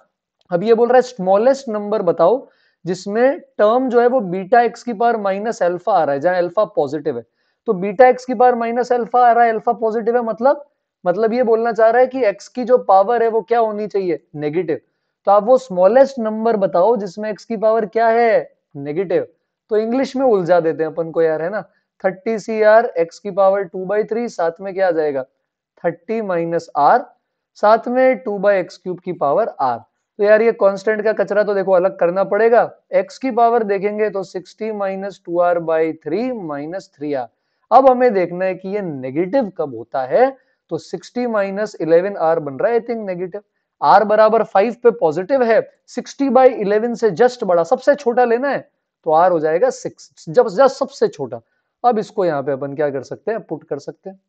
अब ये बोल रहा है स्मॉलेस्ट नंबर बताओ जिसमें टर्म जो है वो बीटा एक्स की पावर माइनस एल्फा आ रहा है जहां एल्फा पॉजिटिव है तो बीटा एक्स की पावर माइनस एल्फा आ रहा है एल्फा पॉजिटिव है मतलब मतलब ये बोलना चाह रहा है कि एक्स की जो पावर है वो क्या होनी चाहिए नेगेटिव तो आप वो स्मॉलेस्ट नंबर बताओ जिसमें एक्स की पावर क्या है नेगेटिव तो इंग्लिश में उलझा देते हैं अपन को यार है ना थर्टी सी आर एक्स की पावर टू बाई थ्री साथ में क्या आ जाएगा थर्टी माइनस आर साथ में टू बाई एक्स क्यूब की पावर आर तो यार ये कांस्टेंट का कचरा तो देखो अलग करना पड़ेगा एक्स की पावर देखेंगे तो sixty minus two r by three minus three r अब हमें देखना है कि ये नेगेटिव कब होता है तो 60 माइनस इलेवन आर बन रहा है आई थिंक नेगेटिव आर बराबर फाइव पे पॉजिटिव है 60 बाई इलेवन से जस्ट बड़ा सबसे छोटा लेना है तो आर हो जाएगा सिक्स जब जस्ट सबसे छोटा अब इसको यहाँ पे अपन क्या कर सकते हैं पुट कर सकते हैं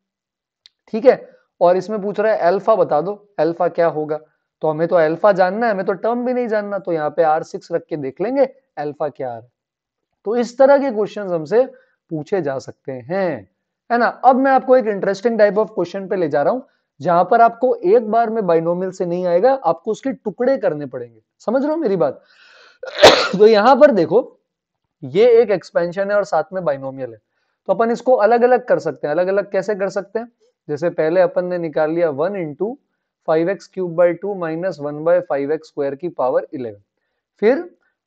ठीक है और इसमें पूछ रहा है एल्फा बता दो एल्फा क्या होगा तो हमें तो अल्फा जानना है हमें तो टर्म भी नहीं जानना तो यहाँ पे आर सिक्स रख के देख लेंगे अल्फा क्या है तो इस तरह के क्वेश्चन हमसे पूछे जा सकते हैं है ना अब मैं आपको एक इंटरेस्टिंग टाइप ऑफ क्वेश्चन पे ले जा रहा हूं जहां पर आपको एक बार में बाइनोमियल से नहीं आएगा आपको उसके टुकड़े करने पड़ेंगे समझ रहे हो मेरी बात तो यहां पर देखो ये एक एक्सपेंशन है और साथ में बाइनोमियल है तो अपन इसको अलग अलग कर सकते हैं अलग अलग कैसे कर सकते हैं जैसे पहले अपन ने निकाल लिया one into five x cube by two minus one by five x square की पावर इलेवन फिर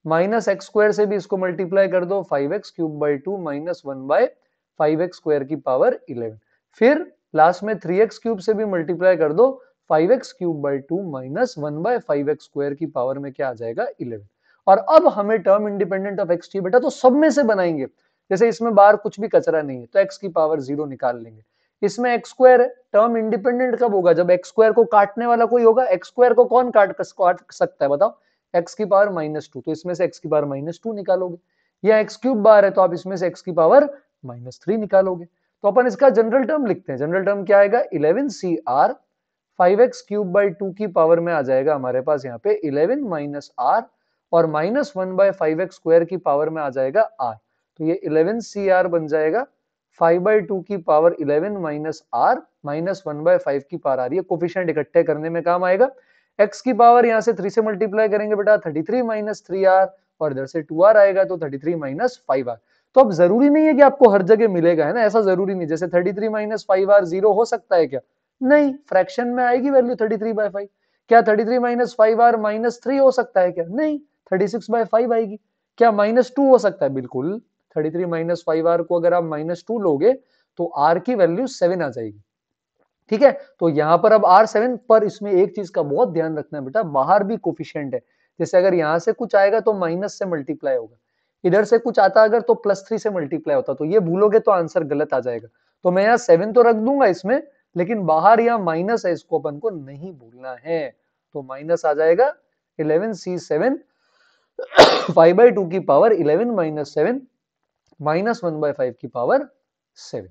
माइनस एक्स स्क्वायर से भी इसको मल्टीप्लाई कर दो five x cube by two minus one by five x square की पावर इलेवन फिर लास्ट में थ्री एक्स क्यूब से भी मल्टीप्लाई कर दो five x cube by two minus one by five x square की पावर में क्या आ जाएगा इलेवन और अब हमें टर्म इंडिपेंडेंट ऑफ एक्स चाहिए बेटा तो सब में से बनाएंगे जैसे इसमें बाहर कुछ भी कचरा नहीं है तो एक्स की पावर जीरो निकाल लेंगे इसमें एक्स स्क्वायर टर्म इंडिपेंडेंट कब होगा जब एक्स स्क्वायर को काटने वाला कोई होगा एक्स स्क्वायर को कौन काट, काट सकता है बताओ एक्स की पावर माइनस टू तो इसमें से एक्स की पावर माइनस टू निकालोगे या एक्स क्यूब बार है तो आप इसमें से एक्स की पावर माइनस थ्री निकालोगे तो अपन इसका जनरल टर्म लिखते हैं जनरल टर्म क्या आएगा eleven C r five x cube by two की पावर में आ जाएगा हमारे पास यहाँ पे इलेवन माइनस आर और minus one by five x square की पावर में आ जाएगा आर तो ये इलेवन सी आर बन जाएगा फाइव बाई टू की power eleven minus r minus one by five की पावर आ रही है कोफिशियंट इकट्ठे करने में काम आएगा x की पावर यहाँ से थ्री से मल्टीप्लाई करेंगे बेटा thirty three minus three r और इधर से टू आर आएगा तो thirty three minus five r तो अब जरूरी नहीं है कि आपको हर जगह मिलेगा है ना ऐसा जरूरी नहीं जैसे thirty three minus five r zero हो सकता है क्या नहीं फ्रैक्शन में आएगी value thirty three by five क्या thirty three minus five r minus three हो सकता है क्या नहीं थर्टी सिक्स बाय फाइव आएगी क्या माइनस टू हो सकता है बिल्कुल thirty three minus five r को अगर आप माइनस टू लोगे तो आर की वैल्यू सेवन आ जाएगी ठीक है तो यहाँ पर अब आर सेवन पर इसमें एक चीज का बहुत ध्यान रखना है बेटा बाहर भी कोफिशियंट है जैसे अगर यहाँ से कुछ आएगा तो माइनस से मल्टीप्लाई होगा इधर से कुछ आता अगर तो प्लस थ्री से मल्टीप्लाई होता तो ये भूलोगे तो आंसर गलत आ जाएगा तो मैं यहाँ सेवन तो रख दूंगा इसमें लेकिन बाहर यहाँ माइनस है इसको अपन को नहीं भूलना है तो माइनस आ जाएगा eleven C seven five by two की power eleven minus seven minus one by five की पावर सेवन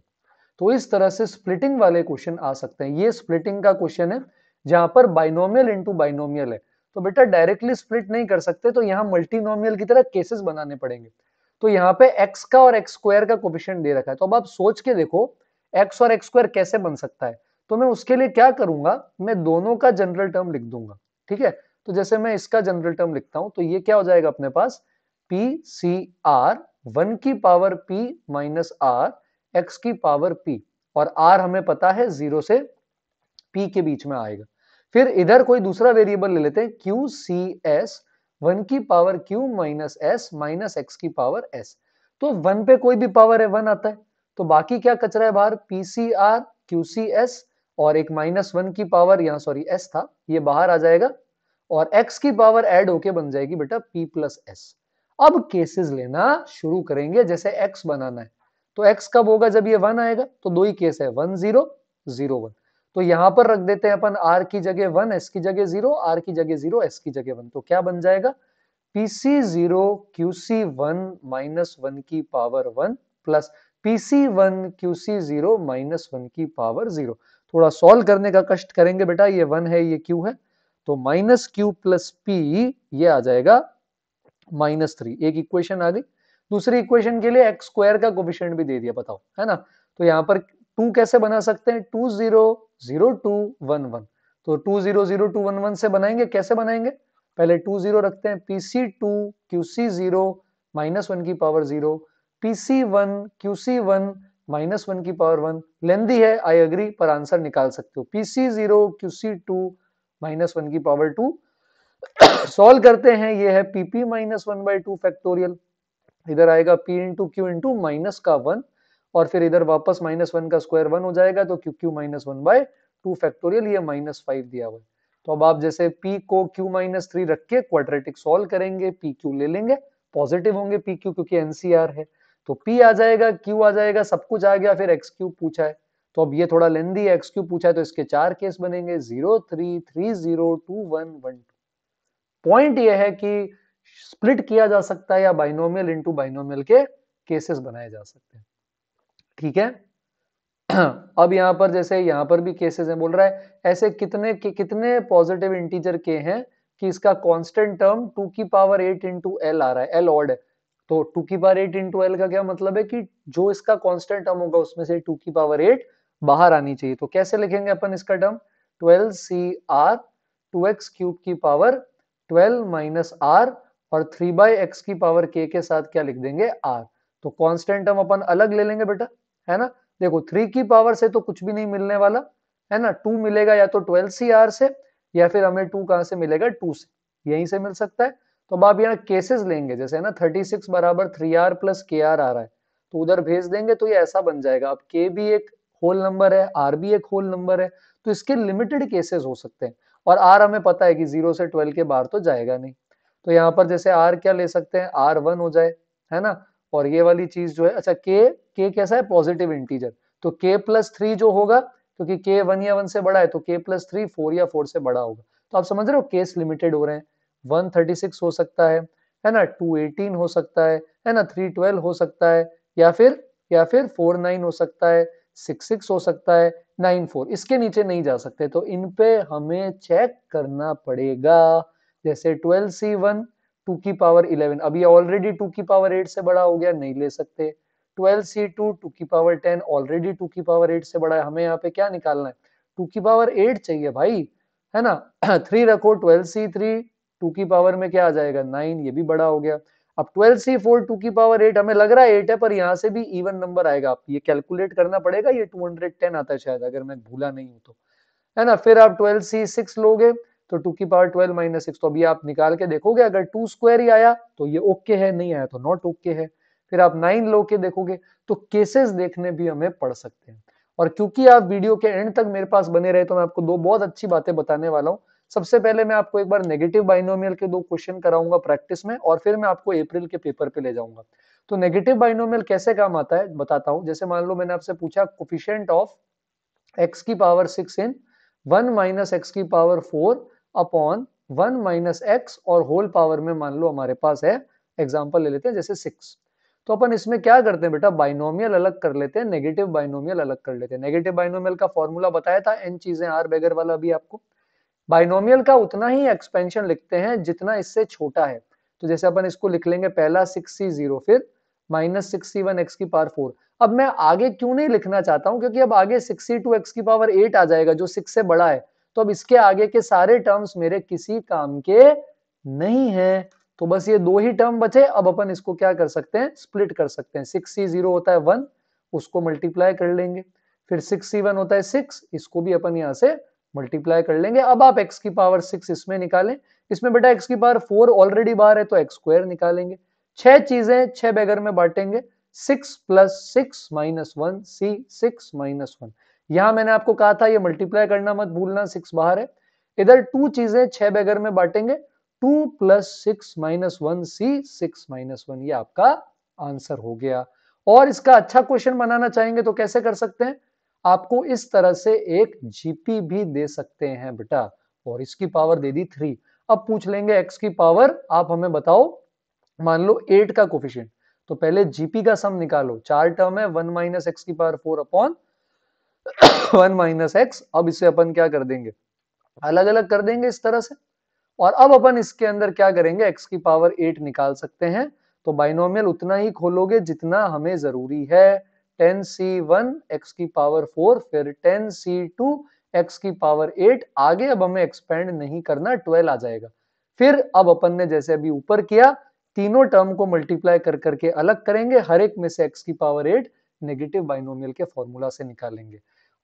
तो इस तरह से स्प्लिटिंग वाले क्वेश्चन आ सकते हैं ये स्प्लिटिंग का क्वेश्चन है जहां पर बाइनोमियल इंटू बाइनोमियल है तो बेटा डायरेक्टली स्प्लिट नहीं कर सकते तो यहाँ मल्टीनोमियल की तरह केसेस बनाने पड़ेंगे तो यहाँ पे x का और एक्स स्क्वायर का कोपिशन दे रखा है तो अब आप सोच के देखो x और एक्स स्क्वायर कैसे बन सकता है तो मैं उसके लिए क्या करूंगा मैं दोनों का जनरल टर्म लिख दूंगा ठीक है तो जैसे मैं इसका जनरल टर्म लिखता हूं तो ये क्या हो जाएगा अपने पास पी सी आर वन की power p minus r x की पावर पी और आर हमें पता है जीरो से पी के बीच में आएगा फिर इधर कोई दूसरा वेरिएबल ले लेते हैं क्यू सी एस वन की power q minus s minus x की पावर एस तो वन पे कोई भी पावर है वन आता है तो बाकी क्या कचरा है बाहर p C r q C s और एक माइनस वन की पावर यहां सॉरी एस था ये बाहर आ जाएगा और एक्स की पावर एड होके बन जाएगी बेटा पी प्लस एस अब केसेस लेना शुरू करेंगे जैसे एक्स बनाना है तो एक्स कब होगा जब ये वन आएगा तो दो ही केस है वन जीरो जीरो वन तो यहां पर रख देते हैं अपन r की जगह वन s की जगह जीरो r की जगह जीरो s की जगह वन तो क्या बन जाएगा p C zero q C one minus one की power one plus p C one q C zero minus one की पावर जीरो थोड़ा सॉल्व करने का कष्ट करेंगे बेटा ये वन है ये क्यू है तो माइनस क्यू प्लस पी ये आ जाएगा माइनस थ्री एक इक्वेशन आ गई दूसरी इक्वेशन के लिए एक्स स्क्वायर का कोफिशियंट भी दे दिया बताओ है ना तो यहाँ पर टू कैसे बना सकते हैं two zero zero two one one तो two zero zero two one one से बनाएंगे कैसे बनाएंगे पहले टू जीरो रखते हैं p C two q C zero minus one की power zero p C one q C one minus one की पावर वन लेंदी है आई अग्री पर आंसर निकाल सकते हो p C zero q C two minus one की पावर टू सॉल्व करते हैं ये है p p minus one by two factorial इधर आएगा p into q into minus का वन और फिर इधर वापस माइनस वन का स्क्वायर वन हो जाएगा तो q q minus one by two factorial ये माइनस फाइव दिया हुआ है तो अब आप जैसे p को q माइनस थ्री रख के क्वाड्रेटिक सॉल्व करेंगे पी क्यू ले लेंगे पॉजिटिव होंगे पी क्यू क्योंकि एनसीआर है तो p आ जाएगा q आ जाएगा सब कुछ आ गया फिर एक्स क्यू पूछा है तो अब ये थोड़ा लेंदी है एक्स क्यू पूछा है तो इसके चार केस बनेंगे zero three three zero two one one two point ये है कि स्प्लिट किया जा सकता है या बाइनोमियल इनटू बाइनोमियल के केसेस बनाए जा सकते हैं ठीक है अब यहां पर जैसे यहां पर भी केसेस हैं बोल रहा है ऐसे कितने कि, कितने पॉजिटिव इंटीजर के हैं कि इसका कांस्टेंट टर्म टू की पावर एट इंटू एल आ रहा है एल ऑड तो टू की पावर एट इंटू एल का क्या मतलब है कि जो इसका कांस्टेंट टर्म होगा उसमें से टू की पावर एट बाहर आनी चाहिए तो कैसे लिखेंगे अपन इसका term twelve C r two x cube की पावर ट्वेल्व माइनस आर और थ्री बाई एक्स की पावर के के साथ क्या लिख देंगे आर तो कॉन्स्टेंट हम अपन अलग ले लेंगे बेटा है ना देखो थ्री की पावर से तो कुछ भी नहीं मिलने वाला है ना टू मिलेगा या तो ट्वेल्व सी आर से या फिर हमें टू कहां से मिलेगा टू से यहीं से मिल सकता है तो अब आप यहाँ केसेस लेंगे जैसे है ना थर्टी सिक्स बराबर three r plus k r आ रहा है तो उधर भेज देंगे तो ये ऐसा बन जाएगा अब के भी एक होल नंबर है आर भी एक होल नंबर है तो इसके लिमिटेड केसेस हो सकते हैं और आर हमें पता है कि जीरो से ट्वेल्व के बाहर तो जाएगा नहीं तो यहाँ पर जैसे आर क्या ले सकते हैं आर वन हो जाए है ना और ये वाली चीज जो है अच्छा के के कैसा है पॉजिटिव इंटीजर तो के प्लस थ्री जो होगा क्योंकि के वन या वन से बड़ा है तो के प्लस थ्री फोर या फोर से बड़ा होगा तो आप समझ रहे हो केस लिमिटेड हो रहे हैं वन थर्टी सिक्स हो सकता है है ना टू एटीन हो सकता है है ना थ्री ट्वेल्व हो सकता है या फिर या फिर फोर नाइन हो सकता है सिक्स सिक्स हो सकता है नाइन फोर इसके नीचे नहीं जा सकते तो इन पे हमें चेक करना पड़ेगा जैसे ट्वेल्व सी वन टू की पावर इलेवन अब ऑलरेडी टू की पावर एट से बड़ा हो गया नहीं ले सकते ट्वेल्व सी टू टू की पावर टेन ऑलरेडी टू की पावर एट से बड़ा है हमें यहाँ पे क्या निकालना है टू की पावर एट चाहिए भाई है ना थ्री रखो ट्वेल्व सी थ्री टू की पावर में क्या आ जाएगा नाइन ये भी बड़ा हो गया अब 12 से 4 2 की पावर 8 हमें लग रहा है 8 है पर यहाँ से भी इवन नंबर आएगा आप ये कैलकुलेट करना पड़ेगा ये 210 आता है शायद अगर मैं भूला नहीं हूं तो है ना फिर आप 12 से 6 लोगे तो 2 की पावर 12 माइनस सिक्स तो अभी आप निकाल के देखोगे अगर 2 स्क्वायर ही आया तो ये ओके okay है नहीं आया तो नॉट ओके okay है फिर आप नाइन लो के देखोगे तो केसेस देखने भी हमें पड़ सकते हैं और क्योंकि आप वीडियो के एंड तक मेरे पास बने रहे तो मैं आपको दो बहुत अच्छी बातें बताने वाला हूँ सबसे पहले मैं आपको एक बार नेगेटिव बाइनोमियल के दो क्वेश्चन कराऊंगा प्रैक्टिस में और फिर मैं आपको अप्रैल के पेपर पे ले जाऊंगा तो नेगेटिव बाइनोमियल कैसे काम आता है बताता हूं जैसे मान लो मैंने आपसे पूछा कोफिशियंट ऑफ एक्स की power six in one minus x की power four upon one minus x और होल पावर में मान लो हमारे पास है एग्जाम्पल ले लेते हैं जैसे सिक्स तो अपन इसमें क्या करते हैं बेटा बाइनोमियल अलग कर लेते हैं नेगेटिव बाइनोमियल अलग कर लेते हैं नेगेटिव बाइनोमियल का फॉर्मूला बताया था एन चीजें आर बेगर वाला भी आपको बाइनोमियल का उतना ही एक्सपेंशन लिखते हैं जितना इससे छोटा है तो जैसे अपन इसको लिख लेंगे पहला सिक्स सी जीरो फिर minus six C one x की पावर फोर अब मैं आगे क्यों नहीं लिखना चाहता हूं क्योंकि अब आगे सिक्स सी टू एक्स की पावर एट आ जाएगा जो सिक्स से बड़ा है तो अब इसके आगे के सारे टर्म्स मेरे किसी काम के नहीं है तो बस ये दो ही टर्म बचे अब अपन इसको क्या कर सकते हैं स्प्लिट कर सकते हैं सिक्स सी जीरो होता है वन उसको मल्टीप्लाई कर लेंगे फिर सिक्स सी वन होता है सिक्स इसको भी अपन यहां से मल्टीप्लाई कर लेंगे अब आप एक्स की पावर सिक्स इसमें निकालें इसमें बेटा एक्स की पावर फोर ऑलरेडी बाहर है तो एक्स स्क्वायर निकालेंगे छह चीजें छह बेगर में बांटेंगे six plus six minus one C six minus one यहां मैंने आपको कहा था ये मल्टीप्लाई करना मत भूलना सिक्स बाहर है इधर टू चीजें छह बेगर में बांटेंगे two plus six minus one C six minus one ये आपका आंसर हो गया और इसका अच्छा क्वेश्चन बनाना चाहेंगे तो कैसे कर सकते हैं आपको इस तरह से एक जीपी भी दे सकते हैं बेटा और इसकी पावर दे दी थ्री अब पूछ लेंगे एक्स की पावर आप हमें बताओ मान लो एट का कोफिशियंट तो पहले जीपी का सम निकालो चार टर्म है वन माइनस एक्स की power four upon one minus x अब इसे अपन क्या कर देंगे अलग अलग कर देंगे इस तरह से और अब अपन इसके अंदर क्या करेंगे एक्स की पावर एट निकाल सकते हैं तो बाइनोमियल उतना ही खोलोगे जितना हमें जरूरी है टेन सी वन एक्स की पावर फोर फिर टेन सी टू एक्स की पावर एट आगे अब हमें एक्सपेंड नहीं करना ट्वेल्व आ जाएगा फिर अब अपन ने जैसे अभी ऊपर किया तीनों टर्म को मल्टीप्लाई कर करके अलग करेंगे हर एक में से एक्स की पावर एट नेगेटिव बाइनोमियल के फॉर्मूला से निकालेंगे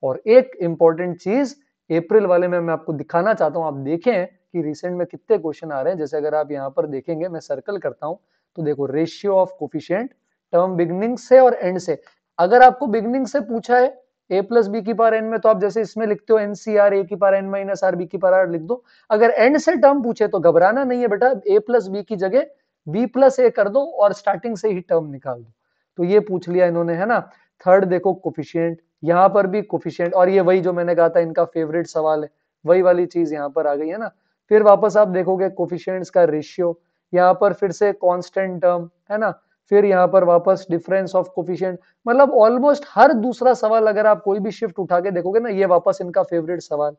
और एक इंपॉर्टेंट चीज अप्रैल वाले में मैं आपको दिखाना चाहता हूं आप देखें कि रिसेंट में कितने क्वेश्चन आ रहे हैं जैसे अगर आप यहां पर देखेंगे मैं सर्कल करता हूं तो देखो ratio of coefficient term beginning से और एंड से अगर आपको बिगनिंग से पूछा है ए प्लस बी की पार एन में तो आप जैसे इसमें लिखते हो एन सी आर ए की power n minus R B की पार आर लिख दो अगर एंड से टर्म पूछे तो घबराना नहीं है बेटा ए प्लस बी की जगह बी प्लस ए कर दो और स्टार्टिंग से ही टर्म निकाल दो तो ये पूछ लिया इन्होंने है ना थर्ड देखो कोफिशियंट यहाँ पर भी कोफिशियंट और ये वही जो मैंने कहा था इनका फेवरेट सवाल है वही वाली चीज यहाँ पर आ गई है ना फिर वापस आप देखोगे कोफिशियंट का रेशियो यहाँ पर फिर से कॉन्स्टेंट टर्म है ना फिर यहाँ पर वापस डिफरेंस ऑफ कोफिशियंट मतलब ऑलमोस्ट हर दूसरा सवाल अगर आप कोई भी शिफ्ट उठा के देखोगे ना ये वापस इनका फेवरेट सवाल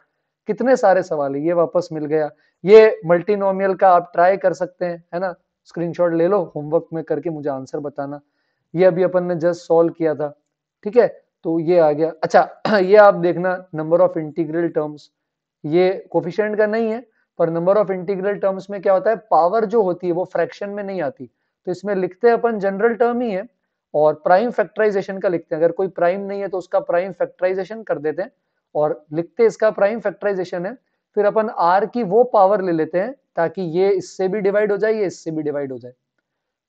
कितने सारे सवाल है ये वापस मिल गया ये मल्टीनोमियल का आप ट्राई कर सकते हैं है ना स्क्रीनशॉट ले लो होमवर्क में करके मुझे आंसर बताना ये अभी अपन ने जस्ट सॉल्व किया था ठीक है तो ये आ गया अच्छा ये आप देखना नंबर ऑफ इंटीग्रल टर्म्स ये कोफिशियंट का नहीं है पर नंबर ऑफ इंटीग्रल टर्म्स में क्या होता है पावर जो होती है वो फ्रैक्शन में नहीं आती तो इसमें लिखते हैं अपन जनरल टर्म ही है और प्राइम फैक्टराइजेशन का लिखते हैं अगर कोई प्राइम नहीं है तो उसका प्राइम फैक्टराइजेशन कर देते हैं और लिखते इसका प्राइम फैक्टराइजेशन है फिर अपन आर की वो पावर ले लेते हैं ताकि ये इससे भी डिवाइड हो जाए ये इससे भी डिवाइड हो जाए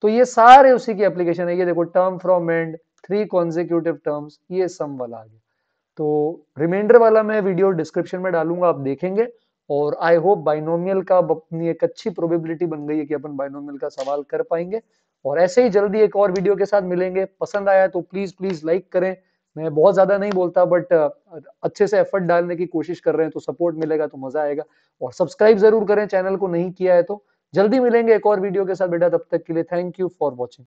तो ये सारे उसी की एप्लीकेशन है ये देखो term from end three consecutive terms ये सम वाला आ गया तो रिमाइंडर वाला मैं वीडियो डिस्क्रिप्शन में डालूंगा आप देखेंगे और आई होप बाइनोमियल का अपनी एक अच्छी प्रोबेबिलिटी बन गई है कि अपन बाइनोमियल का सवाल कर पाएंगे और ऐसे ही जल्दी एक और वीडियो के साथ मिलेंगे पसंद आया तो प्लीज प्लीज लाइक करें मैं बहुत ज्यादा नहीं बोलता बट अच्छे से एफर्ट डालने की कोशिश कर रहे हैं तो सपोर्ट मिलेगा तो मजा आएगा और सब्सक्राइब जरूर करें चैनल को नहीं किया है तो जल्दी मिलेंगे एक और वीडियो के साथ बेटा तब तक के लिए थैंक यू फॉर वॉचिंग